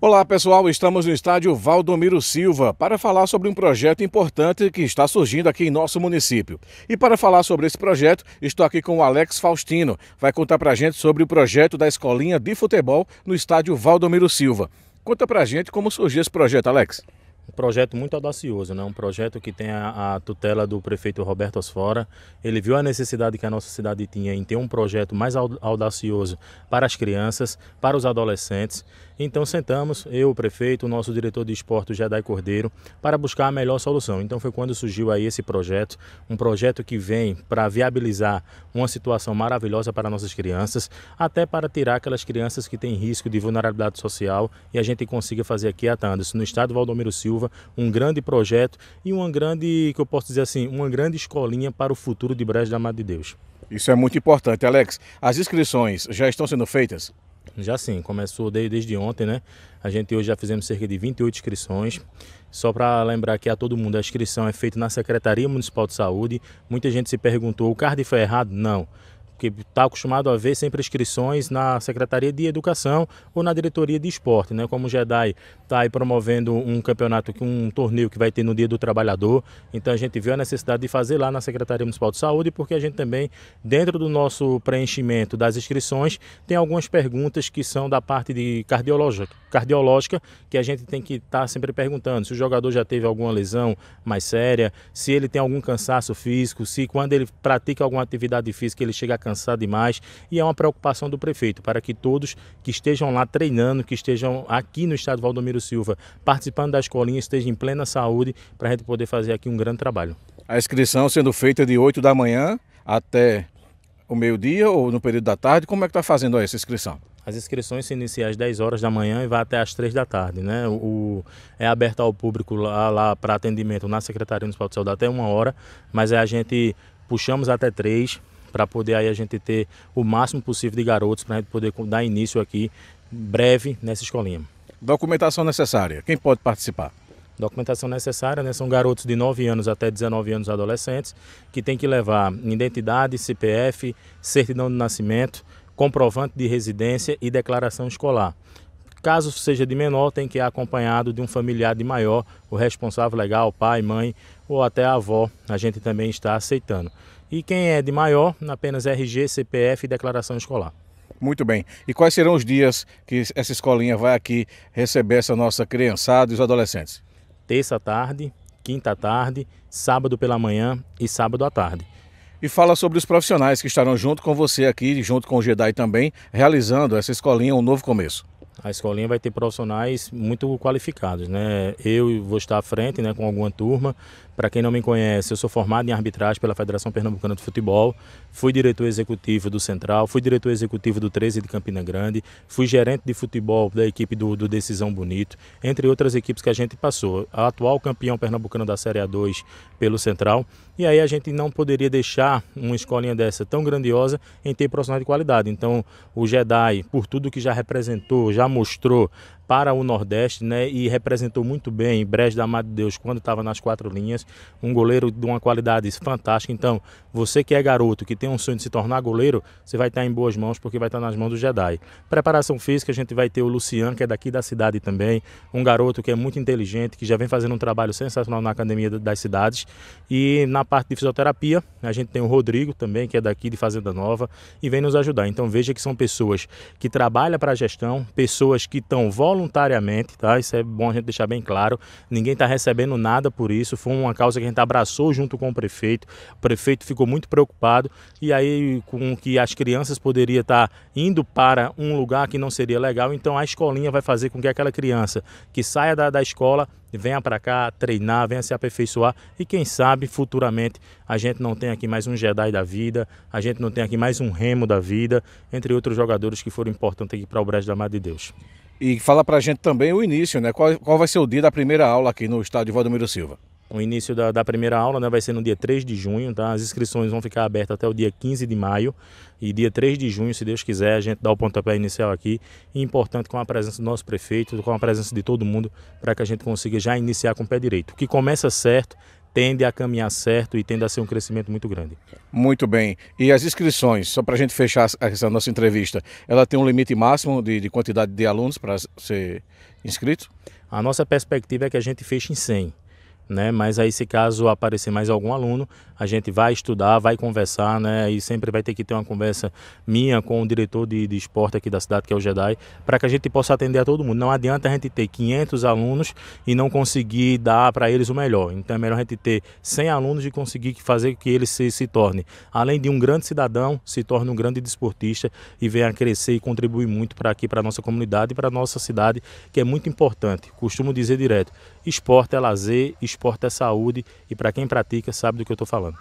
Olá pessoal, estamos no estádio Valdomiro Silva para falar sobre um projeto importante que está surgindo aqui em nosso município. E para falar sobre esse projeto, estou aqui com o Alex Faustino. Vai contar para a gente sobre o projeto da escolinha de futebol no estádio Valdomiro Silva. Conta para a gente como surgiu esse projeto, Alex. Um projeto muito audacioso, né? um projeto que tem a, a, tutela do prefeito Roberto Osfora. Ele viu a necessidade que a nossa cidade tinha em ter um projeto mais audacioso para as crianças, para os adolescentes. Então sentamos, eu, o prefeito, o nosso diretor de esporte, Jedi Cordeiro, para buscar a melhor solução. Então foi quando surgiu aí esse projeto, um projeto que vem para viabilizar uma situação maravilhosa para nossas crianças, até para tirar aquelas crianças que têm risco de vulnerabilidade social e a gente consiga fazer aqui a Tandas, no estado Valdomiro Silva, um grande projeto e uma grande, que eu posso dizer assim, uma grande escolinha para o futuro de Brejo da Amada de Deus. Isso é muito importante, Alex. As inscrições já estão sendo feitas? Já sim, começou desde, desde ontem, né? A gente hoje já fizemos cerca de 28 inscrições. Só para lembrar aqui a todo mundo, a inscrição é feita na Secretaria Municipal de Saúde. Muita gente se perguntou, o card foi errado? Não que está acostumado a ver sempre inscrições na Secretaria de Educação ou na Diretoria de Esporte, né? Como o Jedi está aí promovendo um campeonato, um torneio que vai ter no Dia do Trabalhador, então a gente viu a necessidade de fazer lá na Secretaria Municipal de Saúde, porque a gente também, dentro do nosso preenchimento das inscrições, tem algumas perguntas que são da parte de cardiológica, cardiológica que a gente tem que estar tá sempre perguntando se o jogador já teve alguma lesão mais séria, se ele tem algum cansaço físico, se quando ele pratica alguma atividade física ele chega a cansado demais e é uma preocupação do prefeito para que todos que estejam lá treinando, que estejam aqui no estado Valdomiro Silva participando da escolinha, estejam em plena saúde para a gente poder fazer aqui um grande trabalho. A inscrição sendo feita de 8 da manhã até o meio-dia ou no período da tarde, como é que está fazendo essa inscrição? As inscrições se iniciam às 10 horas da manhã e vai até às 3 da tarde. Né? O, é aberto ao público lá, lá para atendimento na Secretaria Municipal de Saúde até uma hora, mas é a gente puxamos até 3 para poder aí a gente ter o máximo possível de garotos para a gente poder dar início aqui breve nessa escolinha. Documentação necessária, quem pode participar? Documentação necessária, né? São garotos de 9 anos até 19 anos adolescentes que tem que levar identidade, CPF, certidão de nascimento, comprovante de residência e declaração escolar. Caso seja de menor, tem que ir acompanhado de um familiar de maior, o responsável legal, pai, mãe ou até a avó. A gente também está aceitando e quem é de maior, apenas RG, CPF e declaração escolar. Muito bem. E quais serão os dias que essa escolinha vai aqui receber essa nossa criançada e os adolescentes? Terça à tarde, quinta à tarde, sábado pela manhã e sábado à tarde. E fala sobre os profissionais que estarão junto com você aqui, junto com o Jedai também, realizando essa escolinha um novo começo. A escolinha vai ter profissionais muito qualificados, né? Eu vou estar à frente, né, com alguma turma, para quem não me conhece, eu sou formado em arbitragem pela Federação Pernambucana de Futebol, fui diretor executivo do Central, fui diretor executivo do 13 de Campina Grande, fui gerente de futebol da equipe do, do Decisão Bonito, entre outras equipes que a gente passou. A atual campeão pernambucano da Série A2 pelo Central. E aí a gente não poderia deixar uma escolinha dessa tão grandiosa em ter profissionais de qualidade. Então, o Jedi, por tudo que já representou, já mostrou para o Nordeste, né? E representou muito bem Brejo da Amado de Deus quando estava nas quatro linhas um goleiro de uma qualidade fantástica. Então, você que é garoto, que tem um sonho de se tornar goleiro, você vai estar em boas mãos, porque vai estar nas mãos do Jedi. Preparação física, a gente vai ter o Luciano, que é daqui da cidade também, um garoto que é muito inteligente, que já vem fazendo um trabalho sensacional na Academia das Cidades. E na parte de fisioterapia, a gente tem o Rodrigo também, que é daqui de Fazenda Nova, e vem nos ajudar. Então, veja que são pessoas que trabalham para a gestão, pessoas que estão voluntariamente, tá? Isso é bom a gente deixar bem claro. Ninguém está recebendo nada por isso. Foi uma causa que a gente abraçou junto com o prefeito. O prefeito ficou muito preocupado e aí com que as crianças poderiam estar indo para um lugar que não seria legal. Então a escolinha vai fazer com que aquela criança que saia da, da escola venha para cá treinar, venha se aperfeiçoar e quem sabe futuramente a gente não tem aqui mais um Jedi da vida, a gente não tem aqui mais um Remo da vida, entre outros jogadores que foram importantes aqui para o Brasil da Madre de Deus. E fala para a gente também o início, né? Qual, qual vai ser o dia da primeira aula aqui no estádio Valdomiro Silva? O início da, da, primeira aula né, vai ser no dia 3 de junho, tá? As inscrições vão ficar abertas até o dia 15 de maio. E dia 3 de junho, se Deus quiser, a gente dá o pontapé inicial aqui. E importante com a presença do nosso prefeito, com a presença de todo mundo, para que a gente consiga já iniciar com o pé direito. O que começa certo tende a caminhar certo e tende a ser um crescimento muito grande. Muito bem. E as inscrições, só para a gente fechar essa nossa entrevista, ela tem um limite máximo de, de quantidade de alunos para ser inscrito? A nossa perspectiva é que a gente feche em 100 né? Mas aí se caso aparecer mais algum aluno, a gente vai estudar, vai conversar, né? E sempre vai ter que ter uma conversa minha com o diretor de, de esporte aqui da cidade, que é o Jedi, para que a gente possa atender a todo mundo. Não adianta a gente ter 500 alunos e não conseguir dar para eles o melhor. Então é melhor a gente ter 100 alunos e conseguir fazer que eles se, se torne, além de um grande cidadão, se torne um grande desportista e venha crescer e contribuir muito para aqui, para nossa comunidade e para nossa cidade, que é muito importante. Costumo dizer direto, esporte é lazer, esporte esporte é saúde e para quem pratica sabe do que eu estou falando.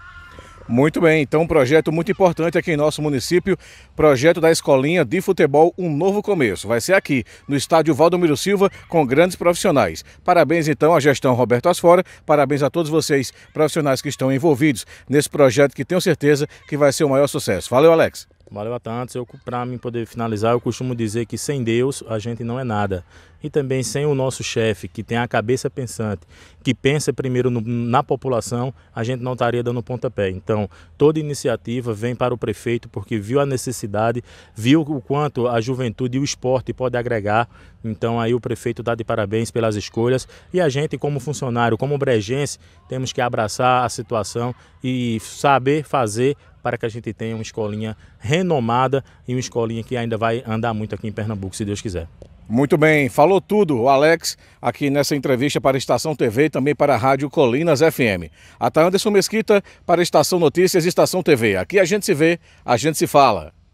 Muito bem, então um projeto muito importante aqui em nosso município, projeto da Escolinha de Futebol Um Novo Começo. Vai ser aqui, no estádio Valdomiro Silva, com grandes profissionais. Parabéns então à gestão Roberto Asfora, parabéns a todos vocês profissionais que estão envolvidos nesse projeto que tenho certeza que vai ser o maior sucesso. Valeu, Alex. Valeu, Atantes. Eu, para mim poder finalizar, eu costumo dizer que sem Deus a gente não é nada. E também sem o nosso chefe, que tem a cabeça pensante, que pensa primeiro no, na população, a gente não estaria dando pontapé. Então, toda iniciativa vem para o prefeito porque viu a necessidade, viu o quanto a juventude e o esporte pode agregar. Então, aí o prefeito dá de parabéns pelas escolhas. E a gente, como funcionário, como brejense, temos que abraçar a situação e saber fazer para que a gente tenha uma escolinha renomada e uma escolinha que ainda vai andar muito aqui em Pernambuco, se Deus quiser. Muito bem, falou tudo o Alex aqui nessa entrevista para a Estação TV e também para a Rádio Colinas FM. A Anderson Mesquita para a Estação Notícias e Estação TV. Aqui a gente se vê, a gente se fala.